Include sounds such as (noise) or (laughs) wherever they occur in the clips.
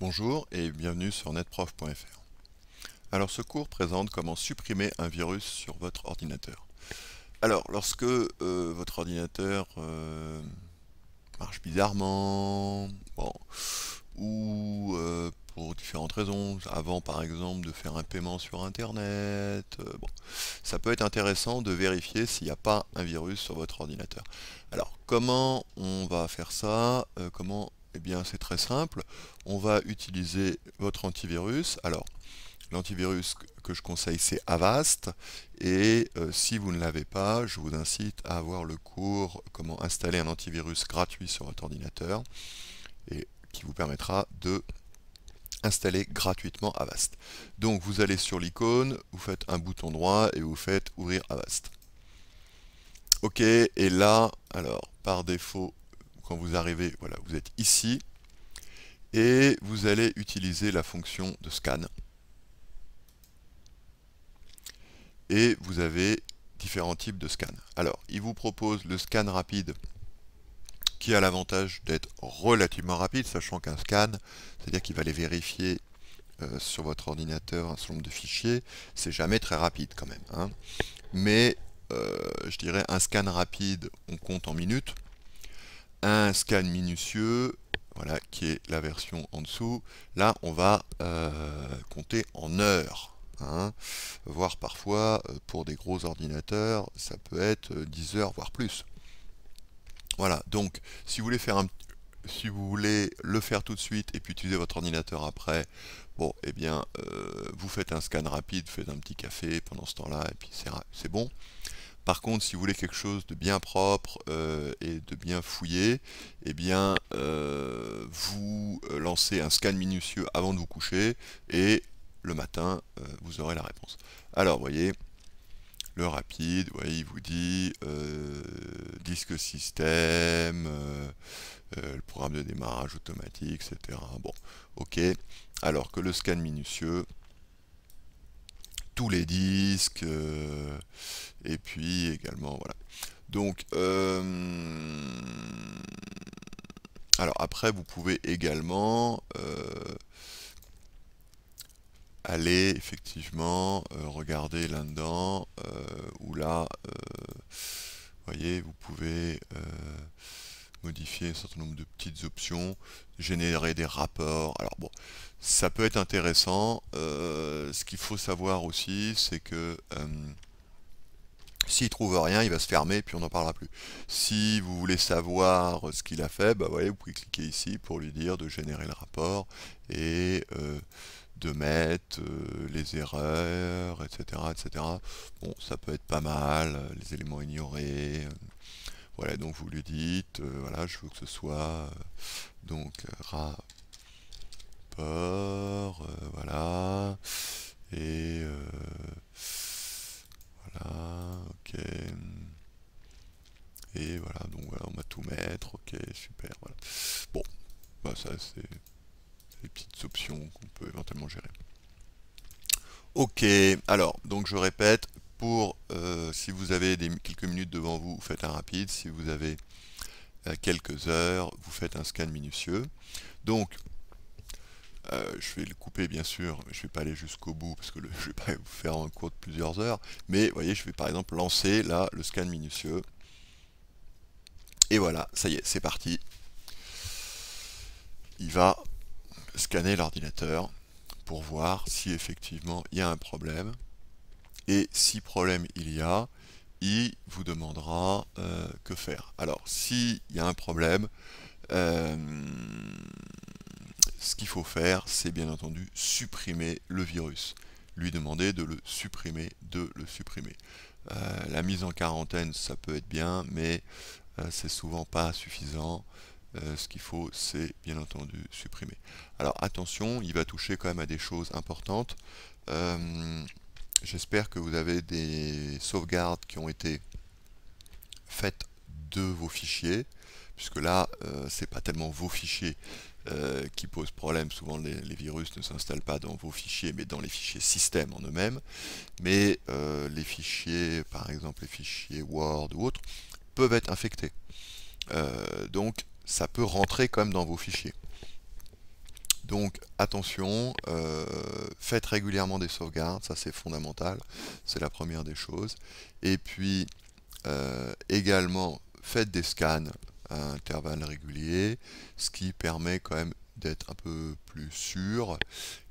Bonjour et bienvenue sur netprof.fr. Alors ce cours présente comment supprimer un virus sur votre ordinateur. Alors lorsque euh, votre ordinateur euh, marche bizarrement, bon, ou euh, pour différentes raisons, avant par exemple de faire un paiement sur internet, bon, ça peut être intéressant de vérifier s'il n'y a pas un virus sur votre ordinateur. Alors comment on va faire ça Comment eh bien, c'est très simple. On va utiliser votre antivirus. Alors, l'antivirus que je conseille, c'est Avast. Et euh, si vous ne l'avez pas, je vous incite à avoir le cours Comment installer un antivirus gratuit sur votre ordinateur et qui vous permettra de installer gratuitement Avast. Donc vous allez sur l'icône, vous faites un bouton droit et vous faites ouvrir Avast. Ok, et là, alors par défaut, quand vous arrivez, voilà, vous êtes ici, et vous allez utiliser la fonction de scan. Et vous avez différents types de scan. Alors, il vous propose le scan rapide qui a l'avantage d'être relativement rapide, sachant qu'un scan, c'est-à-dire qu'il va aller vérifier euh, sur votre ordinateur un certain nombre de fichiers, c'est jamais très rapide quand même. Hein. Mais euh, je dirais un scan rapide, on compte en minutes, un scan minutieux, voilà, qui est la version en dessous. Là, on va euh, compter en heures. Hein. voire parfois, euh, pour des gros ordinateurs, ça peut être 10 euh, heures, voire plus. Voilà, donc si vous voulez faire un, si vous voulez le faire tout de suite et puis utiliser votre ordinateur après, bon, et eh bien, vous faites un scan rapide, faites un petit café pendant ce temps-là, et puis c'est bon. Par contre, si vous voulez quelque chose de bien propre euh, et de bien fouillé, eh bien, euh, vous euh, lancez un scan minutieux avant de vous coucher et le matin, vous aurez la réponse. Alors, vous voyez, le rapide, voyez, il vous dit disque système, le programme de démarrage automatique, etc. Bon, ok. Alors que le scan minutieux, tous les disques, euh, et puis également, voilà. Donc, euh, alors après, vous pouvez également euh, aller effectivement regarder là-dedans, où là, voyez, vous pouvez modifier un certain nombre de petites options, générer des rapports. Alors bon, ça peut être intéressant ce qu'il faut savoir aussi, c'est que euh, s'il trouve rien, il va se fermer, et puis on n'en parlera plus. Si vous voulez savoir ce qu'il a fait, bah, vous pouvez cliquer ici pour lui dire de générer le rapport et euh, de mettre euh, les erreurs, etc., etc. Bon, ça peut être pas mal, les éléments ignorés. voilà, donc vous lui dites, voilà, je veux que ce soit donc rapport qu'on peut éventuellement gérer. Ok, alors, donc je répète, pour euh, si vous avez des, quelques minutes devant vous, vous faites un rapide. Si vous avez euh, quelques heures, vous faites un scan minutieux. Donc, euh, je vais le couper bien sûr, je ne vais pas aller jusqu'au bout parce que (laughs) je ne vais pas vous faire un cours de plusieurs heures. Mais vous voyez, je vais par exemple lancer là le scan minutieux. Et voilà, ça y est, c'est parti. Il va scanner l'ordinateur pour voir si effectivement il y a un problème. Et si problème il y a, il vous demandera euh, que faire. Alors, s'il y a un problème, euh, ce qu'il faut faire, c'est bien entendu supprimer le virus. Lui demander de le supprimer, de le supprimer. Euh, la mise en quarantaine, ça peut être bien, mais c'est souvent pas suffisant. Euh, ce qu'il faut, c'est bien entendu supprimer. Alors attention, il va toucher quand même à des choses importantes. Euh, j'espère que vous avez des sauvegardes qui ont été faites de vos fichiers, puisque là, ce euh, c'est pas tellement vos fichiers qui posent problème. Souvent, les, virus ne s'installent pas dans vos fichiers, mais dans les fichiers système en eux-mêmes. Mais les fichiers, par exemple les fichiers Word ou autres, peuvent être infectés. donc ça peut rentrer quand même dans vos fichiers. Donc attention, euh, faites régulièrement des sauvegardes, ça c'est fondamental, c'est la première des choses. Et puis euh, également, faites des scans à intervalles réguliers, ce qui permet quand même d'être un peu plus sûr.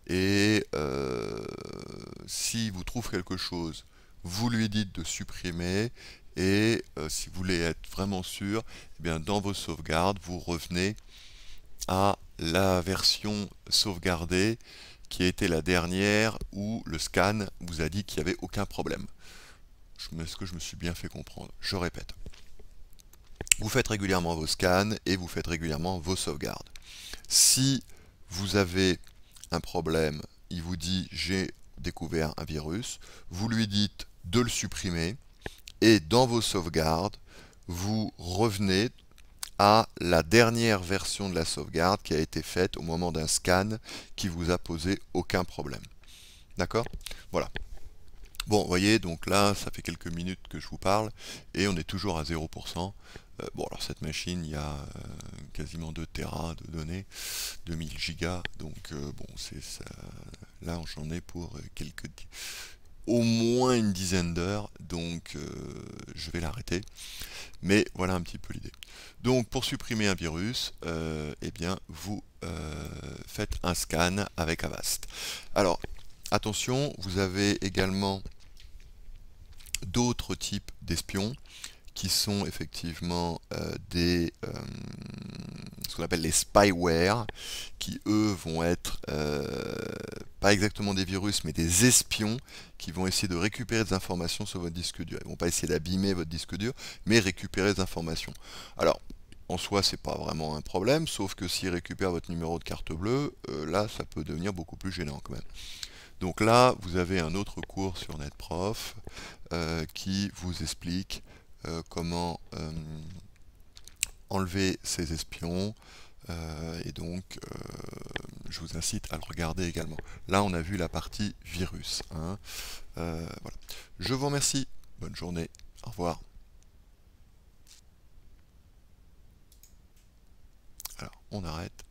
Et euh, si vous trouvez quelque chose, vous lui dites de supprimer et euh, si vous voulez être vraiment sûr, eh bien, dans vos sauvegardes, vous revenez à la version sauvegardée qui était la dernière où le scan vous a dit qu'il n'y avait aucun problème. Est-ce que je me suis bien fait comprendre Je répète. Vous faites régulièrement vos scans et vous faites régulièrement vos sauvegardes. Si vous avez un problème, il vous dit j'ai découvert un virus, vous lui dites de le supprimer, et dans vos sauvegardes, vous revenez à la dernière version de la sauvegarde qui a été faite au moment d'un scan qui vous a posé aucun problème. D'accord Voilà. Bon, vous voyez, donc là, ça fait quelques minutes que je vous parle, et on est toujours à 0%. Euh, bon, alors cette machine, il y a euh, quasiment 2 Tera de données, 2000 gigas, donc euh, bon, c'est ça. Là, j'en ai pour quelques au moins une dizaine d'heures, donc euh, je vais l'arrêter. Mais voilà un petit peu l'idée. Donc pour supprimer un virus, euh, eh bien vous euh, faites un scan avec Avast. Alors attention, vous avez également d'autres types d'espions qui sont effectivement des ce qu'on appelle les spyware, qui eux vont être euh, pas exactement des virus, mais des espions qui vont essayer de récupérer des informations sur votre disque dur. Ils vont pas essayer d'abîmer votre disque dur, mais récupérer des informations. Alors, en soi, c'est pas vraiment un problème, sauf que s'ils récupèrent votre numéro de carte bleue, euh, là, ça peut devenir beaucoup plus gênant quand même. Donc là, vous avez un autre cours sur NetProf euh, qui vous explique comment enlever ces espions. Euh, et donc, euh, je vous incite à le regarder également. Là, on a vu la partie virus. Hein. Euh, je vous remercie. Bonne journée. Au revoir. Alors, on arrête.